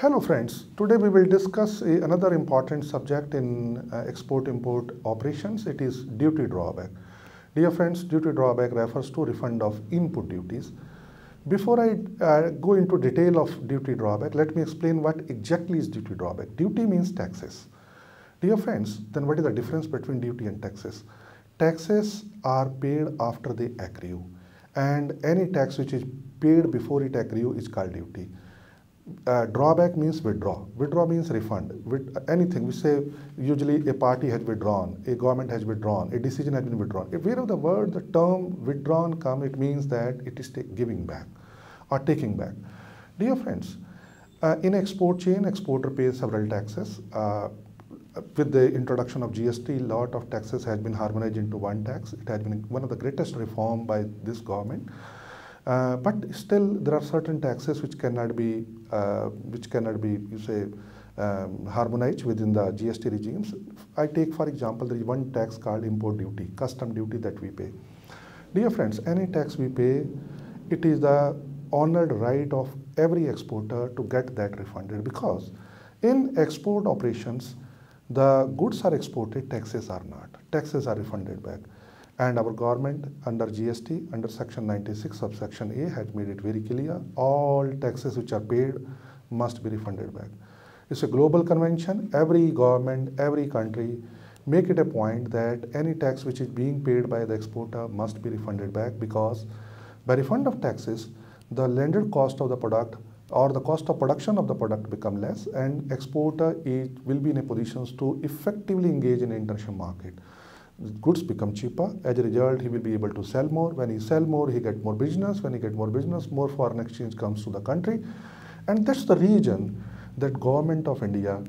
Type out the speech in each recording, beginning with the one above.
Hello friends, today we will discuss a, another important subject in uh, export-import operations, it is duty drawback. Dear friends, duty drawback refers to refund of input duties. Before I uh, go into detail of duty drawback, let me explain what exactly is duty drawback. Duty means taxes. Dear friends, then what is the difference between duty and taxes? Taxes are paid after they accrue and any tax which is paid before it accrue is called duty uh, drawback means withdraw. Withdraw means refund. With anything we say, usually a party has withdrawn, a government has withdrawn, a decision has been withdrawn. If we have the word, the term withdrawn come, it means that it is giving back or taking back. Dear friends, uh, in export chain, exporter pays several taxes. Uh, with the introduction of GST, lot of taxes has been harmonized into one tax. It has been one of the greatest reform by this government. Uh, but still, there are certain taxes which cannot be, uh, which cannot be, you say, um, harmonized within the GST regimes. I take, for example, there is one tax called import duty, custom duty that we pay. Dear friends, any tax we pay, it is the honored right of every exporter to get that refunded because in export operations, the goods are exported, taxes are not. Taxes are refunded back and our government under GST under section 96 subsection A had made it very clear all taxes which are paid must be refunded back. It's a global convention. Every government, every country make it a point that any tax which is being paid by the exporter must be refunded back because by refund of taxes, the landed cost of the product or the cost of production of the product become less and exporter is, will be in a position to effectively engage in international market goods become cheaper. As a result, he will be able to sell more. When he sell more, he get more business. When he get more business, more foreign exchange comes to the country. And that's the reason that government of India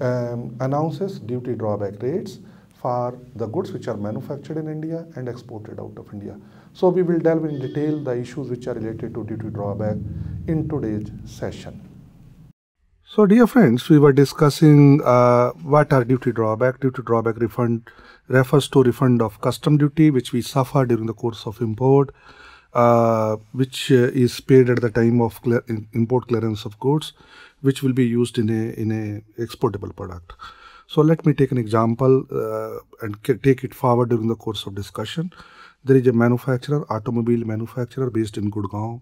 um, announces duty drawback rates for the goods which are manufactured in India and exported out of India. So we will delve in detail the issues which are related to duty drawback in today's session. So, dear friends, we were discussing uh, what are duty drawback. Duty drawback refund refers to refund of custom duty which we suffer during the course of import, uh, which uh, is paid at the time of import clearance of goods, which will be used in a in a exportable product. So, let me take an example uh, and take it forward during the course of discussion. There is a manufacturer, automobile manufacturer based in Gurgaon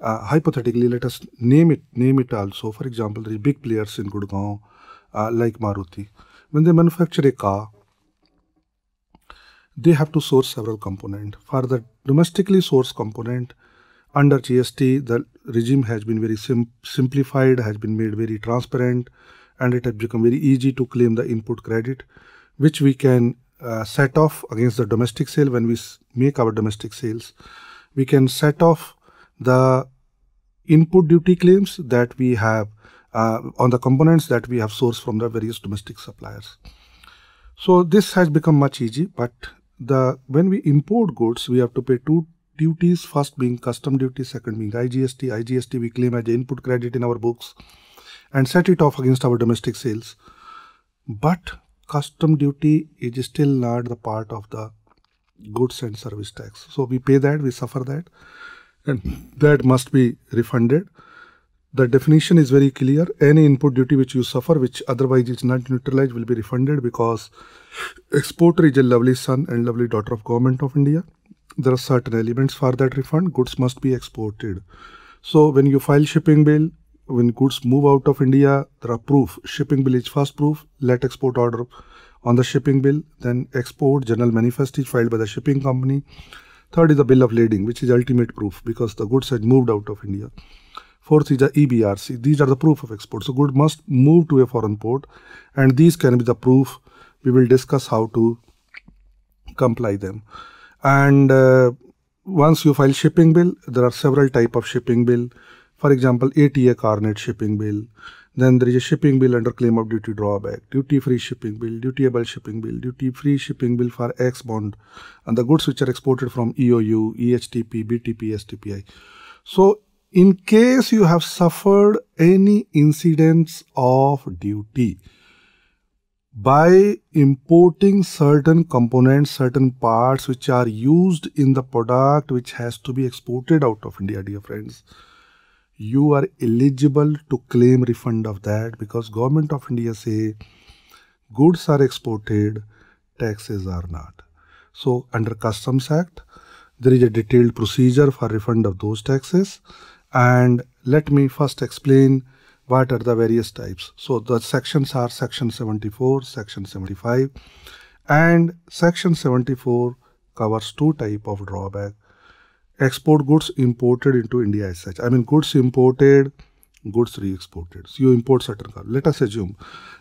uh, hypothetically, let us name it name it also. For example, the big players in Gurgaon uh, like Maruti. When they manufacture a car, they have to source several components. For the domestically sourced component, under GST, the regime has been very sim simplified, has been made very transparent, and it has become very easy to claim the input credit, which we can uh, set off against the domestic sale when we make our domestic sales. We can set off the input duty claims that we have uh, on the components that we have sourced from the various domestic suppliers. So this has become much easy, but the when we import goods, we have to pay two duties, first being custom duty, second being IGST. IGST we claim as input credit in our books and set it off against our domestic sales. But custom duty is still not the part of the goods and service tax. So we pay that, we suffer that and that must be refunded. The definition is very clear. Any input duty which you suffer, which otherwise is not neutralized, will be refunded because exporter is a lovely son and lovely daughter of government of India. There are certain elements for that refund. Goods must be exported. So when you file shipping bill, when goods move out of India, there are proof. Shipping bill is first proof. Let export order on the shipping bill. Then export general manifest is filed by the shipping company. Third is the bill of lading, which is ultimate proof because the goods had moved out of India. Fourth is the EBRC. These are the proof of export. So good must move to a foreign port and these can be the proof. We will discuss how to comply them. And uh, once you file shipping bill, there are several type of shipping bill. For example, ATA Carnet shipping bill, then there is a shipping bill under claim of duty drawback, duty-free shipping bill, dutiable shipping bill, duty-free shipping bill for X bond, and the goods which are exported from EOU, EHTP, BTP, STPI. So in case you have suffered any incidents of duty by importing certain components certain parts which are used in the product which has to be exported out of india dear friends you are eligible to claim refund of that because government of india say goods are exported taxes are not so under customs act there is a detailed procedure for refund of those taxes and let me first explain what are the various types so the sections are section 74 section 75 and section 74 covers two type of drawback export goods imported into India as such. I mean, goods imported, goods re-exported. So you import certain cargo. Let us assume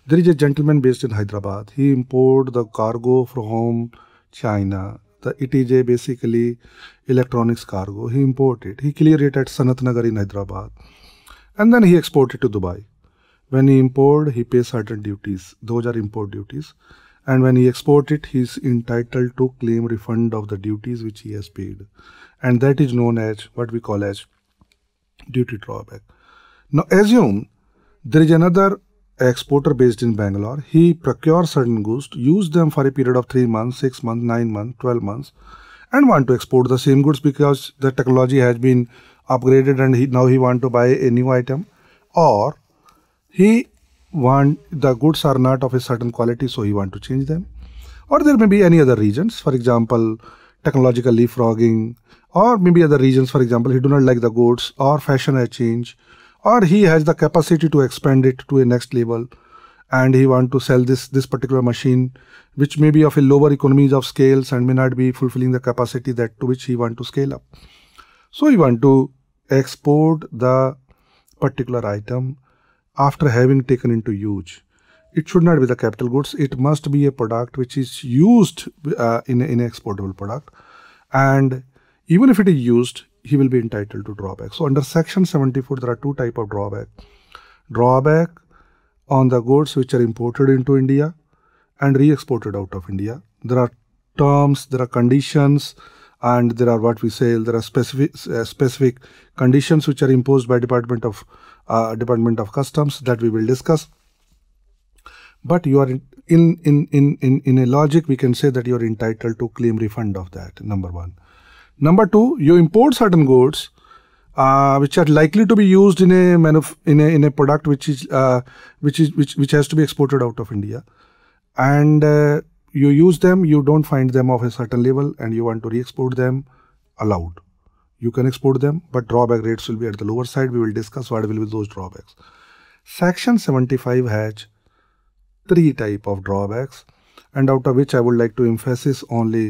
there is a gentleman based in Hyderabad. He import the cargo from China. The, it is a basically electronics cargo. He imported. He cleared it at Sanat Nagar in Hyderabad. And then he exported to Dubai. When he import, he pays certain duties. Those are import duties. and when he exports it he is entitled to claim refund of the duties which he has paid and that is known as what we call as duty drawback now assume there is another exporter based in bangalore he procures certain goods use them for a period of 3 months 6 months 9 months 12 months and want to export the same goods because the technology has been upgraded and he, now he want to buy a new item or he want the goods are not of a certain quality so he want to change them or there may be any other reasons for example technological leapfrogging or maybe other reasons for example he do not like the goods or fashion has changed or he has the capacity to expand it to a next level and he want to sell this this particular machine which may be of a lower economies of scales and may not be fulfilling the capacity that to which he want to scale up so he want to export the particular item after having taken into use. It should not be the capital goods. It must be a product which is used uh, in, an exportable product. And even if it is used, he will be entitled to drawback. So under section 74, there are two type of drawback. Drawback on the goods which are imported into India and re-exported out of India. There are terms, there are conditions, and there are what we say, there are specific, uh, specific conditions which are imposed by Department of uh, Department of Customs that we will discuss. But you are in, in, in, in, in a logic, we can say that you are entitled to claim refund of that, number one. Number two, you import certain goods uh, which are likely to be used in a, manuf- in a, in a product which is, uh, which, is which, which has to be exported out of India. And uh, you use them, you don't find them of a certain level and you want to re-export them allowed you can export them but drawback rates will be at the lower side we will discuss what will be those drawbacks section 75 has three type of drawbacks and out of which i would like to emphasize only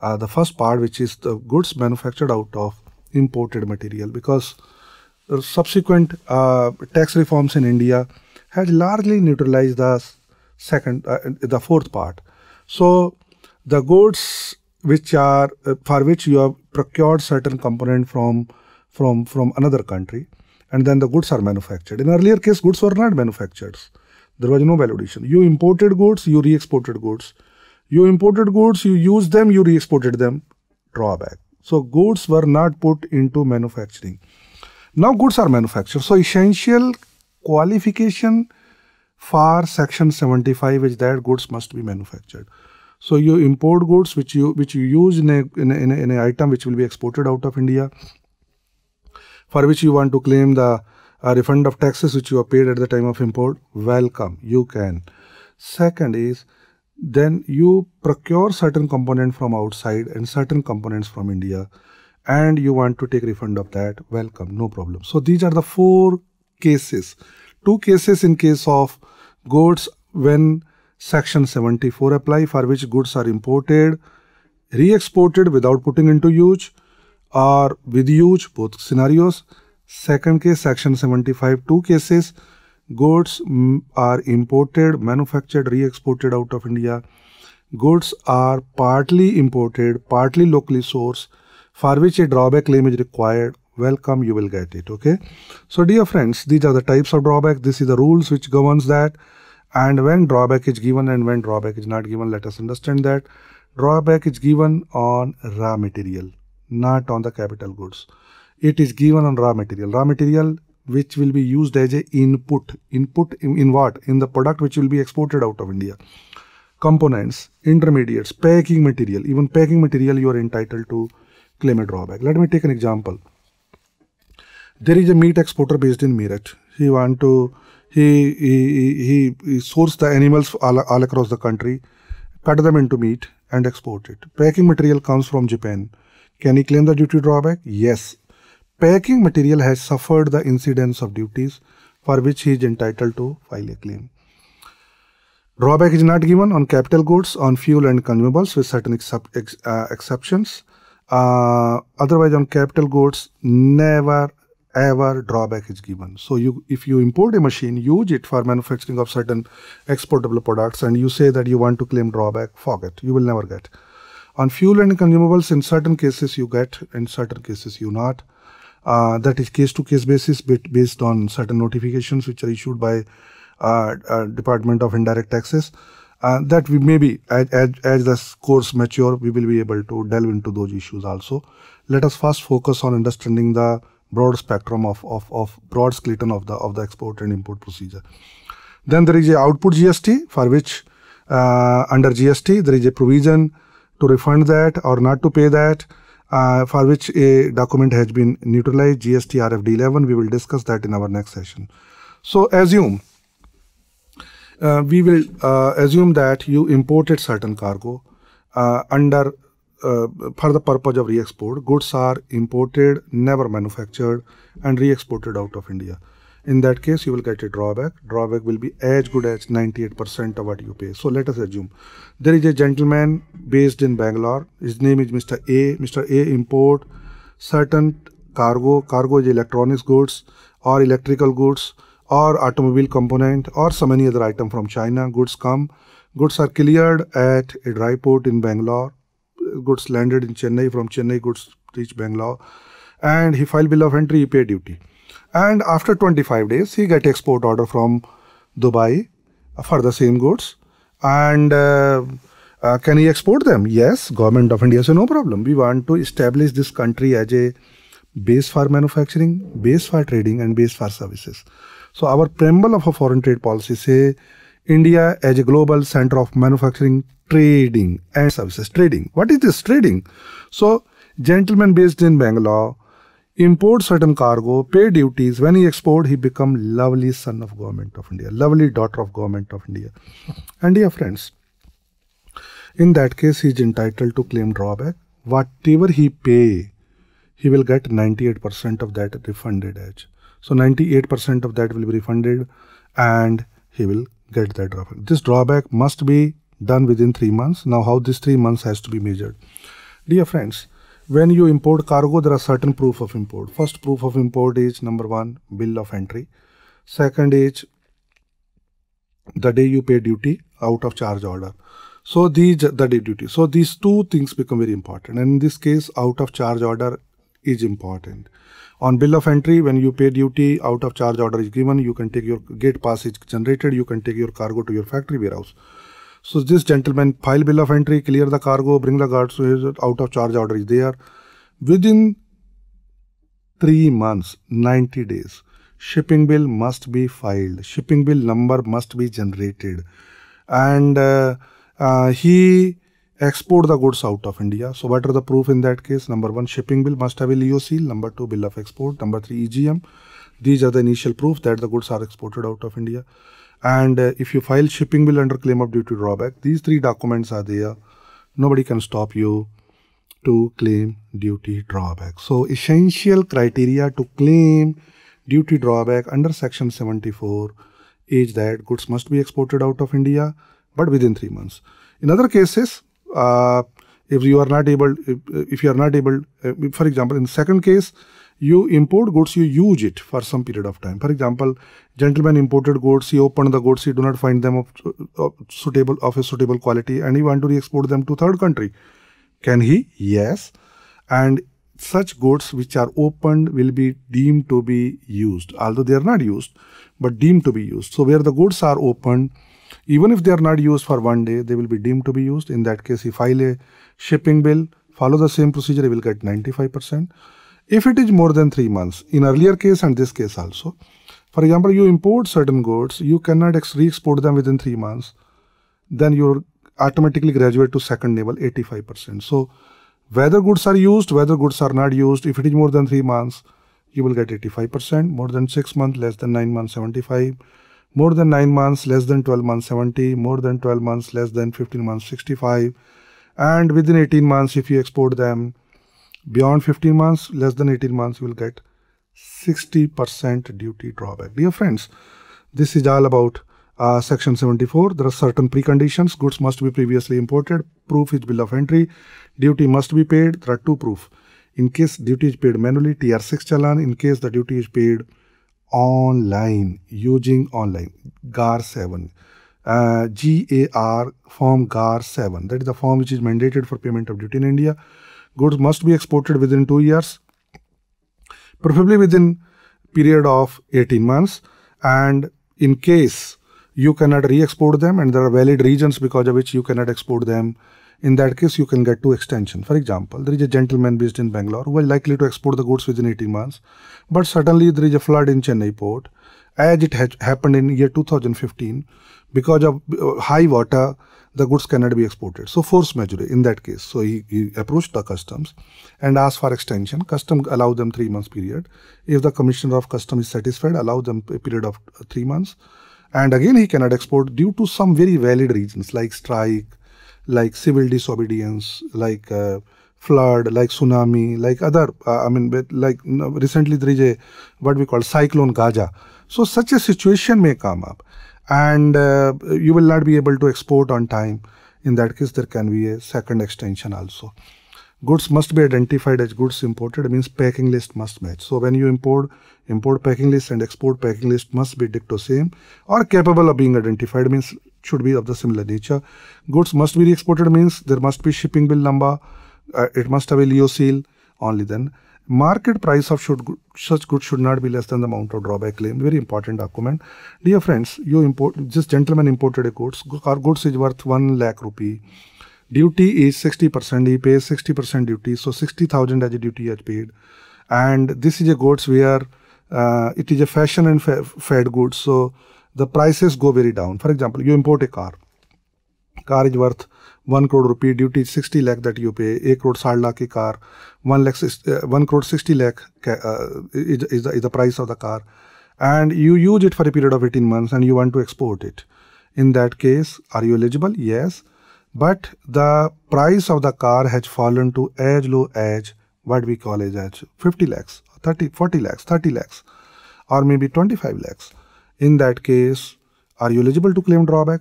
uh, the first part which is the goods manufactured out of imported material because subsequent uh, tax reforms in india has largely neutralized the second uh, the fourth part so the goods which are uh, for which you have procured certain component from from from another country and then the goods are manufactured in earlier case goods were not manufactured there was no validation you imported goods you re-exported goods you imported goods you used them you re-exported them drawback so goods were not put into manufacturing now goods are manufactured so essential qualification for section 75 is that goods must be manufactured so you import goods which you which you use in a in a, in, a, item which will be exported out of India, for which you want to claim the uh, refund of taxes which you have paid at the time of import. Welcome, you can. Second is then you procure certain component from outside and certain components from India and you want to take refund of that welcome no problem so these are the four cases two cases in case of goods when Section 74 apply for which goods are imported, re-exported without putting into use or with use both scenarios. Second case section 75 two cases goods are imported, manufactured, re-exported out of India. Goods are partly imported, partly locally sourced for which a drawback claim is required welcome you will get it okay so dear friends these are the types of drawback this is the rules which governs that and when drawback is given and when drawback is not given let us understand that drawback is given on raw material not on the capital goods it is given on raw material raw material which will be used as a input input in, in what in the product which will be exported out of india components intermediates packing material even packing material you are entitled to claim a drawback let me take an example there is a meat exporter based in Meerut. He want to he, he, he, sourced the animals all, all across the country, cut them into meat, and export it. Packing material comes from Japan. Can he claim the duty drawback? Yes. Packing material has suffered the incidence of duties for which he is entitled to file a claim. Drawback is not given on capital goods, on fuel and consumables with certain ex, uh, exceptions. Uh, otherwise, on capital goods, never ever drawback is given. So you, if you import a machine, use it for manufacturing of certain exportable products and you say that you want to claim drawback, forget, you will never get. On fuel and consumables, in certain cases you get, in certain cases you not. Uh, that is case to case basis based on certain notifications which are issued by uh, uh, Department of Indirect Taxes. Uh, that we maybe as, as, as the course mature, we will be able to delve into those issues also. Let us first focus on understanding the broad spectrum of, of, of broad skeleton of the of the export and import procedure. Then there is a output GST for which uh, under GST there is a provision to refund that or not to pay that uh, for which a document has been neutralized GST RFD 11 we will discuss that in our next session. So assume uh, we will uh, assume that you imported certain cargo uh, under uh, for the purpose of re-export, goods are imported, never manufactured and re-exported out of India. In that case, you will get a drawback. Drawback will be as good as 98% of what you pay. So let us assume there is a gentleman based in Bangalore. His name is Mr. A. Mr. A import certain cargo. Cargo is electronics goods or electrical goods or automobile component or so many other item from China. Goods come. Goods are cleared at a dry port in Bangalore goods landed in Chennai, from Chennai goods reached Bangalore, and he filed bill of entry, he paid duty. And after 25 days, he got export order from Dubai for the same goods. And uh, uh, can he export them? Yes, government of India said, no problem. We want to establish this country as a base for manufacturing, base for trading, and base for services. So our preamble of a foreign trade policy say India as a global center of manufacturing, trading and services. Trading. What is this trading? So, gentleman based in Bangalore import certain cargo, pay duties. When he export, he become lovely son of government of India, lovely daughter of government of India. And dear friends, in that case, he is entitled to claim drawback. Whatever he pay, he will get 98% of that refunded as. So 98% of that will be refunded and he will get that drawback. This drawback must be done within three months. Now, how this three months has to be measured. Dear friends, when you import cargo, there are certain proof of import. First proof of import is number one, bill of entry. Second is the day you pay duty out of charge order. So these the day duty. So these two things become very important. And in this case, out of charge order is important. On bill of entry, when you pay duty, out of charge order is given. You can take your gate pass is generated. You can take your cargo to your factory warehouse. So this gentleman file bill of entry, clear the cargo, bring the guards so out of charge order is there. Within three months, 90 days, shipping bill must be filed. Shipping bill number must be generated. And uh, uh, he export the goods out of India. So what are the proof in that case? Number one, shipping bill must have a LEO seal. Number two, bill of export. Number three, EGM. These are the initial proof that the goods are exported out of India. And uh, if you file shipping bill under claim of duty drawback, these three documents are there. Nobody can stop you to claim duty drawback. So essential criteria to claim duty drawback under section 74 is that goods must be exported out of India but within 3 months. In other cases, uh, if you are not able, if, if you are not able, uh, for example, in second case, you import goods, you use it for some period of time. For example, gentleman imported goods, he opened the goods, he do not find them of, of uh, suitable of a suitable quality, and he want to re-export them to third country. Can he? Yes. And such goods which are opened will be deemed to be used, although they are not used, but deemed to be used. So where the goods are opened, even if they are not used for one day, they will be deemed to be used. In that case, if file a shipping bill, follow the same procedure, you will get 95% if it is more than three months in earlier case and this case also for example you import certain goods you cannot re-export them within three months then you automatically graduate to second level 85% so whether goods are used whether goods are not used if it is more than three months you will get 85% more than six months less than nine months 75 more than 9 months less than 12 months 70 more than 12 months less than 15 months 65 and within 18 months if you export them Beyond 15 months, less than 18 months, you will get 60% duty drawback. Dear friends, this is all about uh, section 74 there are certain preconditions goods must be previously imported proof is bill of entry duty must be paid there are two proof in case duty is paid manually tr6 challan in case the duty is paid online using online gar 7 uh, gar form gar 7 that is the form which is mandated for payment of duty in india goods must be exported within 2 years preferably within period of 18 months and in case you cannot re-export them and there are valid reasons because of which you cannot export them in that case you can get two extension for example there is a gentleman based in bangalore who is likely to export the goods within 18 months but suddenly there is a flood in chennai port as it happened in year 2015 because of uh, high water the goods cannot be exported. So force majeure in that case. So he, he approached the customs and asked for extension. Custom allow them three months period. If the commissioner of custom is satisfied, allow them a period of three months. And again, he cannot export due to some very valid reasons like strike, like civil disobedience, like uh, flood, like tsunami, like other, uh, I mean, like recently there is a what we call cyclone Gaja. So such a situation may come up and uh, you will not be able to export on time. In that case, there can be a second extension also. Goods must be identified as goods imported means packing list must match. So when you import, import packing list and export packing list must be dicto same or capable of being identified means should be of the similar nature. Goods must be re-exported means there must be shipping bill number. Uh, it must have a Leo seal only then Market price of should good, such goods should not be less than the amount of drawback claim. Very important document. Dear friends, you import this gentleman imported a goods. Our goods is worth 1 lakh rupee. Duty is 60%. He pays 60% duty. So 60,000 as a duty has paid. And this is a goods where uh, it is a fashion and fa fed goods. So the prices go very down. For example, you import a car. Car is worth one crore रुपये duty, sixty lakh that you pay. Crore crore, lakh की car one lakh one is the, is the price of the car and you use it for a period of 18 months and you want to export it in that case are you eligible yes but the price of the car has fallen to as low as what we call as, 50 lakhs 30 40 lakhs 30 lakhs or maybe 25 lakhs in that case are you eligible to claim drawback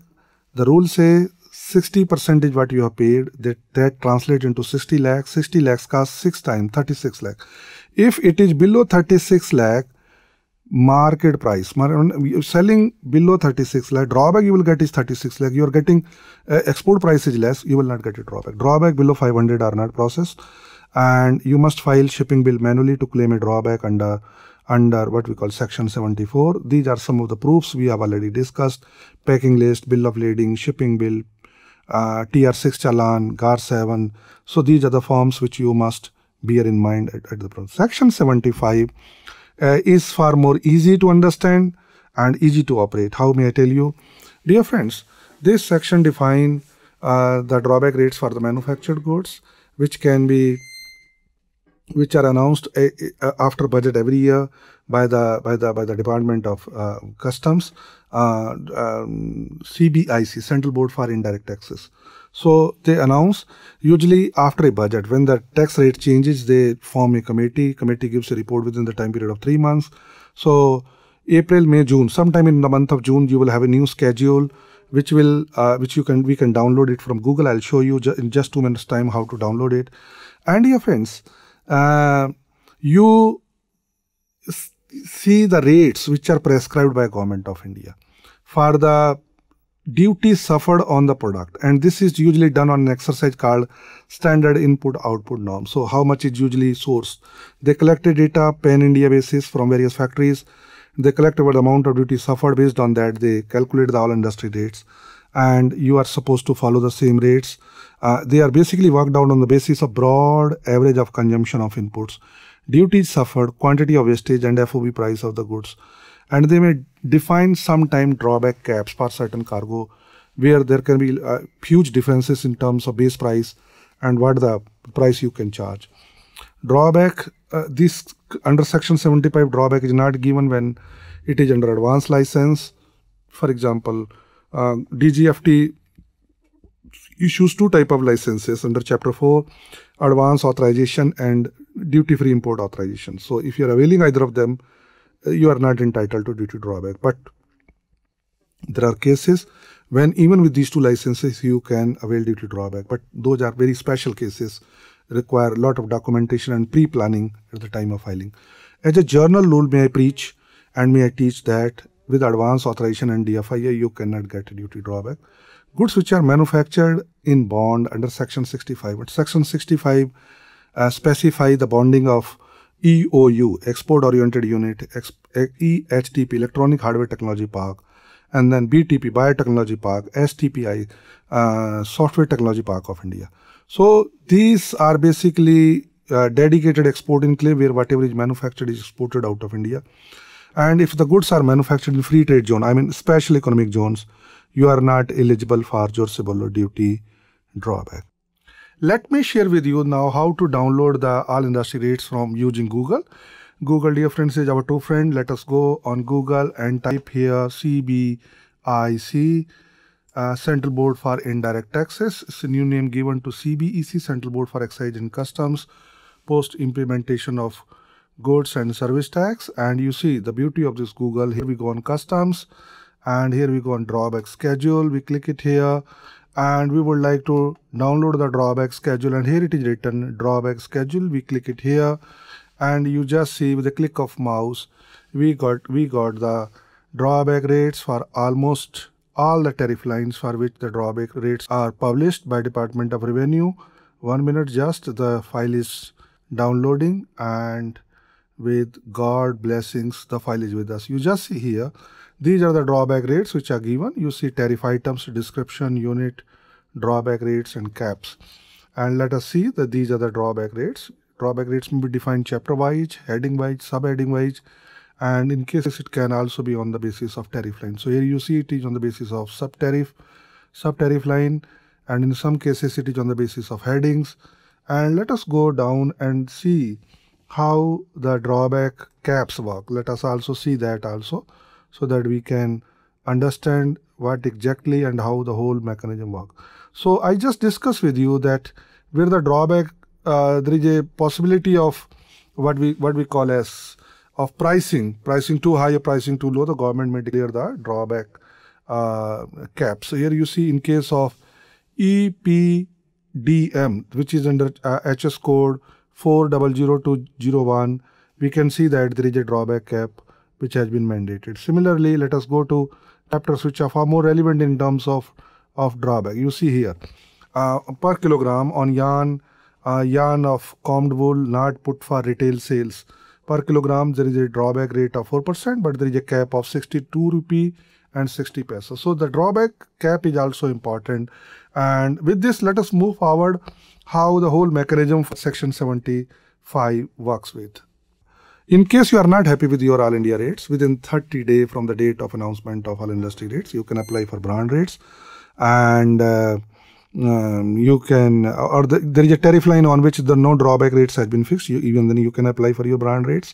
the rules say 60% is what you have paid that that translates into 60 lakh 60 lakhs cost 6 times 36 lakh if it is below 36 lakh market price selling below 36 lakh drawback you will get is 36 lakh you are getting uh, export price is less you will not get a drawback drawback below 500 are not processed and you must file shipping bill manually to claim a drawback under under what we call section 74 these are some of the proofs we have already discussed packing list bill of lading shipping bill uh, TR6 Chalan, GAR7. So these are the forms which you must bear in mind at, at the process. Section 75 uh, is far more easy to understand and easy to operate. How may I tell you? Dear friends, this section define uh, the drawback rates for the manufactured goods which can be which are announced eh, eh, after budget every year by the by the by the department of uh, customs uh, um, CBIC, Central Board for Indirect Taxes. So they announce usually after a budget when the tax rate changes, they form a committee. Committee gives a report within the time period of three months. So April, May, June, sometime in the month of June, you will have a new schedule which will uh, which you can we can download it from Google. I'll show you ju in just two minutes time how to download it. And your friends, uh, you see the rates which are prescribed by government of India for the duties suffered on the product and this is usually done on an exercise called standard input output norm so how much is usually sourced they collected data pan india basis from various factories they collect about the amount of duty suffered based on that they calculate the all industry rates and you are supposed to follow the same rates uh, they are basically worked out on the basis of broad average of consumption of inputs Duties suffered, quantity of wastage and FOB price of the goods. And they may define sometime drawback caps for certain cargo where there can be uh, huge differences in terms of base price and what the price you can charge. Drawback, uh, this under section 75 drawback is not given when it is under advanced license. For example, uh, DGFT issues two type of licenses under chapter 4 advance authorization and duty-free import authorization. So if you're availing either of them, uh, you are not entitled to duty drawback. But there are cases when even with these two licenses, you can avail duty drawback. But those are very special cases, require a lot of documentation and pre-planning at the time of filing. As a journal rule, may I preach and may I teach that with advance authorization and DFIA, you cannot get duty drawback. Goods which are manufactured in bond under Section 65, but Section 65 uh, specify the bonding of EOU, Export Oriented Unit, EHTP, Electronic Hardware Technology Park, and then BTP, Biotechnology Park, STPI, uh, Software Technology Park of India. So these are basically uh, dedicated export enclave where whatever is manufactured is exported out of India. And if the goods are manufactured in free trade zone, I mean special economic zones, you are not eligible for your duty drawback. Let me share with you now how to download the all industry rates from using Google. Google dear friends is our true friend. Let us go on Google and type here CBIC uh, Central Board for Indirect Taxes. It's a new name given to CBEC Central Board for Excise and Customs post implementation of goods and service tax and you see the beauty of this Google here we go on customs and here we go on drawback schedule we click it here and we would like to download the drawback schedule and here it is written drawback schedule we click it here and you just see with a click of mouse we got we got the drawback rates for almost all the tariff lines for which the drawback rates are published by department of revenue one minute just the file is downloading and with god blessings the file is with us you just see here these are the drawback rates which are given. You see tariff items, description, unit, drawback rates and caps. And let us see that these are the drawback rates. Drawback rates may be defined chapter wise, heading wise, subheading wise and in cases it can also be on the basis of tariff line. So here you see it is on the basis of sub-tariff, sub-tariff line and in some cases it is on the basis of headings and let us go down and see how the drawback caps work. Let us also see that also so that we can understand what exactly and how the whole mechanism works. So I just discussed with you that where the drawback uh, there is a possibility of what we what we call as of pricing pricing too high or pricing too low the government may declare the drawback uh, cap. So here you see in case of EPDM which is under uh, HS code 400201 we can see that there is a drawback cap which has been mandated. Similarly, let us go to chapters which are far more relevant in terms of, of drawback. You see here, uh, per kilogram on yarn, uh, yarn of combed wool not put for retail sales. Per kilogram, there is a drawback rate of 4%, but there is a cap of 62 rupee and 60 paisa. So the drawback cap is also important. And with this, let us move forward how the whole mechanism for section 75 works with. In case you are not happy with your All India rates, within 30 days from the date of announcement of all industry rates, you can apply for brand rates and uh, um, you can, or the, there is a tariff line on which the no drawback rates have been fixed. You, even then you can apply for your brand rates.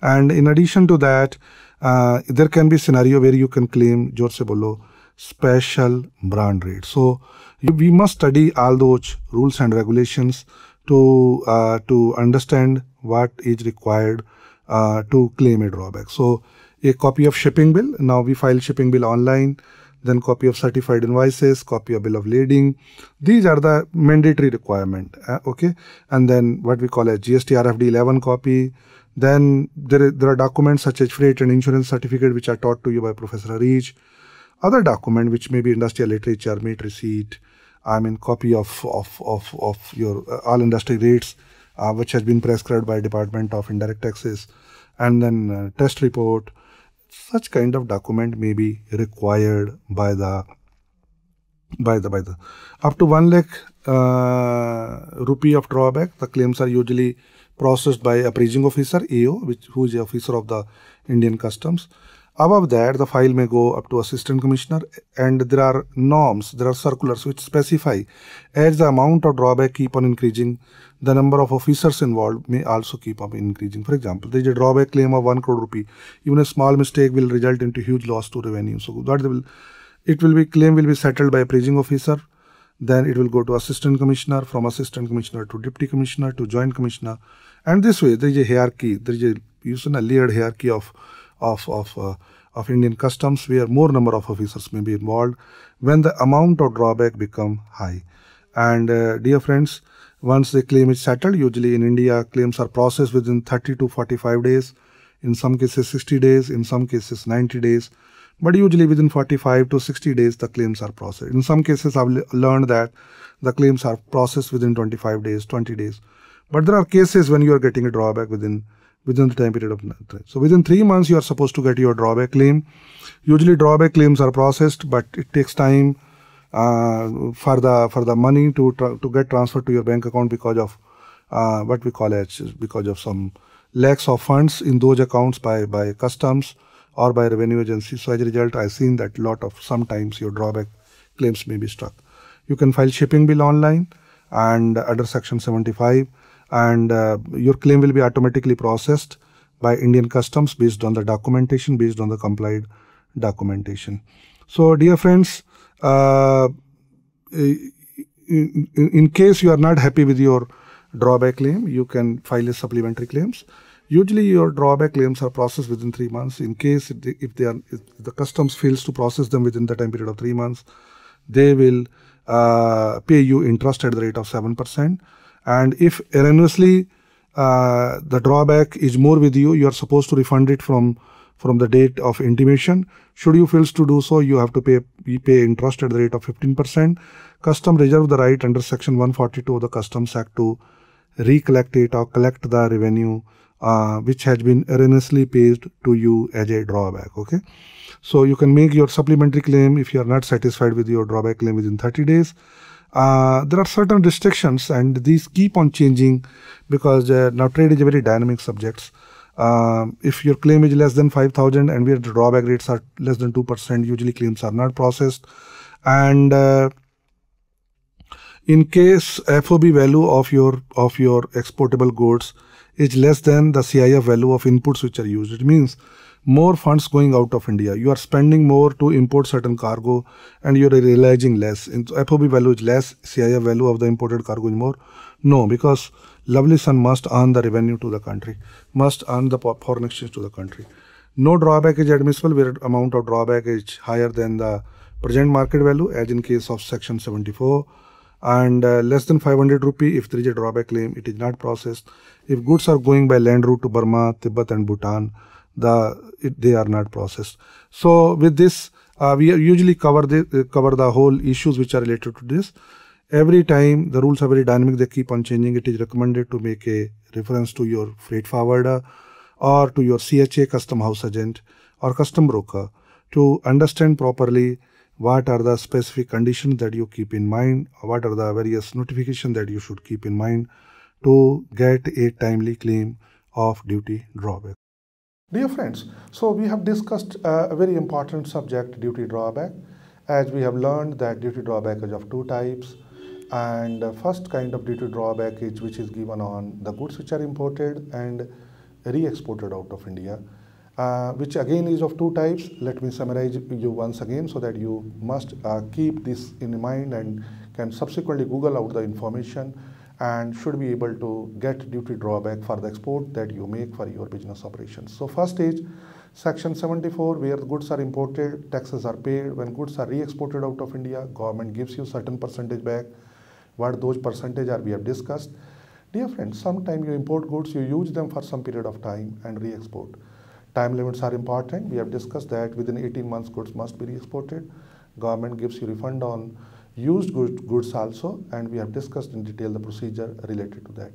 And in addition to that, uh, there can be scenario where you can claim Jorsebolo special brand rate. So you, we must study all those rules and regulations to uh, to understand what is required uh, to claim a drawback. So a copy of shipping bill. Now we file shipping bill online, then copy of certified invoices, copy of bill of lading. These are the mandatory requirement. Uh, okay. And then what we call a GST RFD 11 copy. Then there, there are documents such as freight and insurance certificate, which are taught to you by Professor Arij. Other document, which may be industrial literature, meat receipt, I mean, copy of, of, of, of your uh, all industry rates uh, which has been prescribed by Department of Indirect Taxes, and then uh, test report. Such kind of document may be required by the by the by the up to one lakh uh, rupee of drawback. The claims are usually processed by a appraising officer AO, which who is the officer of the Indian Customs, Above that, the file may go up to assistant commissioner and there are norms, there are circulars which specify as the amount of drawback keep on increasing, the number of officers involved may also keep on increasing. For example, there is a drawback claim of 1 crore rupee. Even a small mistake will result into huge loss to revenue. So that will, it will be claim will be settled by appraising officer. Then it will go to assistant commissioner, from assistant commissioner to deputy commissioner to joint commissioner. And this way there is a hierarchy, there is a, you a layered hierarchy of of, of, uh, of Indian customs where more number of officers may be involved when the amount of drawback become high. And uh, dear friends, once the claim is settled, usually in India claims are processed within 30 to 45 days, in some cases 60 days, in some cases 90 days, but usually within 45 to 60 days the claims are processed. In some cases I've learned that the claims are processed within 25 days, 20 days. But there are cases when you are getting a drawback within within the time period of so within three months you are supposed to get your drawback claim usually drawback claims are processed but it takes time uh, for the for the money to to get transferred to your bank account because of uh, what we call as because of some lacks of funds in those accounts by by customs or by revenue agency so as a result i've seen that lot of sometimes your drawback claims may be struck you can file shipping bill online and under section 75 and uh, your claim will be automatically processed by Indian Customs based on the documentation, based on the complied documentation. So, dear friends, uh, in, in, case you are not happy with your drawback claim, you can file a supplementary claims. Usually, your drawback claims are processed within three months. In case if, they, if they are if the customs fails to process them within the time period of three months, they will uh, pay you interest at the rate of seven percent and if erroneously uh, the drawback is more with you, you are supposed to refund it from from the date of intimation. Should you fails to do so, you have to pay we pay interest at the rate of 15%. Custom reserve the right under Section 142 of the Customs Act to recollect it or collect the revenue uh, which has been erroneously paid to you as a drawback. Okay, so you can make your supplementary claim if you are not satisfied with your drawback claim within 30 days. Uh, there are certain restrictions and these keep on changing because uh, now trade is a very dynamic subject. Um, if your claim is less than 5000 and where the drawback rates are less than 2%, usually claims are not processed. And uh, in case FOB value of your of your exportable goods is less than the CIF value of inputs which are used, it means more funds going out of India. You are spending more to import certain cargo and you are realizing less. And FOB value is less, CIF value of the imported cargo is more. No, because lovely son must earn the revenue to the country, must earn the foreign exchange to the country. No drawback is admissible where amount of drawback is higher than the present market value as in case of section 74 and uh, less than 500 rupee if there is a drawback claim it is not processed if goods are going by land route to burma tibet and bhutan the it, they are not processed. So with this, uh, we usually cover the uh, cover the whole issues which are related to this. Every time the rules are very dynamic; they keep on changing. It is recommended to make a reference to your freight forwarder or to your CHA custom house agent or custom broker to understand properly what are the specific conditions that you keep in mind, what are the various notifications that you should keep in mind to get a timely claim of duty drawback. Dear friends, so we have discussed a very important subject, duty drawback, as we have learned that duty drawback is of two types. And the first kind of duty drawback is which is given on the goods which are imported and re-exported out of India, uh, which again is of two types. Let me summarize you once again so that you must uh, keep this in mind and can subsequently Google out the information and should be able to get duty drawback for the export that you make for your business operations. So first is Section 74, where goods are imported, taxes are paid. When goods are re-exported out of India, government gives you certain percentage back. What those percentage are, we have discussed. Dear friends, sometimes you import goods, you use them for some period of time and re-export. Time limits are important. We have discussed that within 18 months, goods must be re-exported. Government gives you refund on used goods also and we have discussed in detail the procedure related to that.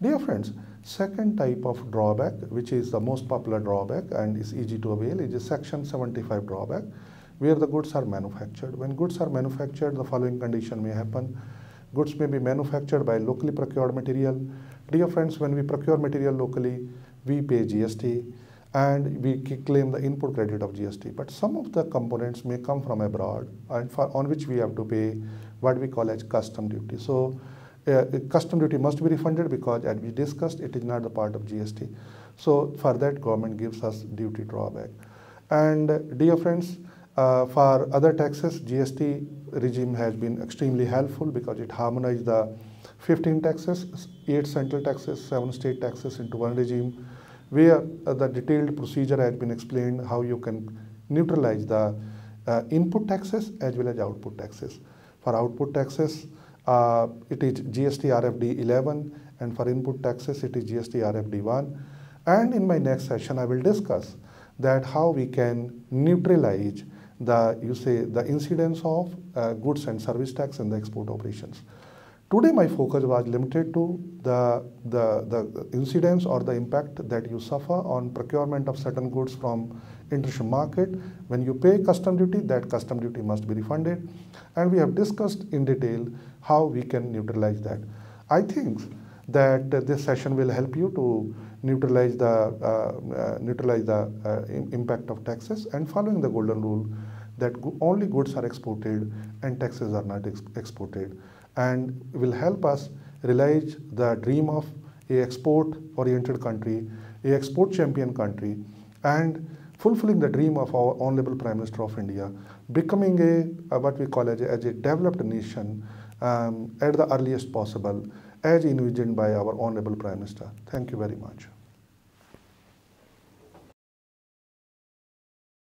Dear friends, second type of drawback which is the most popular drawback and is easy to avail is section 75 drawback where the goods are manufactured. When goods are manufactured the following condition may happen. Goods may be manufactured by locally procured material. Dear friends, when we procure material locally, we pay GST and we claim the input credit of GST. But some of the components may come from abroad and for, on which we have to pay what we call as custom duty. So uh, custom duty must be refunded because as we discussed, it is not the part of GST. So for that, government gives us duty drawback. And dear friends, uh, for other taxes, GST regime has been extremely helpful because it harmonized the 15 taxes, 8 central taxes, 7 state taxes into one regime where uh, the detailed procedure has been explained how you can neutralize the uh, input taxes as well as output taxes. For output taxes, uh, it is GST RFD 11 and for input taxes it is GST RFD 1 and in my next session I will discuss that how we can neutralize the you say the incidence of uh, goods and service tax in the export operations. Today my focus was limited to the, the, the incidence or the impact that you suffer on procurement of certain goods from international market. When you pay custom duty, that custom duty must be refunded. And we have discussed in detail how we can neutralize that. I think that this session will help you to neutralize the, uh, uh, neutralize the uh, impact of taxes and following the golden rule that go only goods are exported and taxes are not ex exported and will help us realize the dream of a export-oriented country, a export champion country, and fulfilling the dream of our Honorable Prime Minister of India, becoming a, what we call as a, as a developed nation um, at the earliest possible, as envisioned by our Honorable Prime Minister. Thank you very much.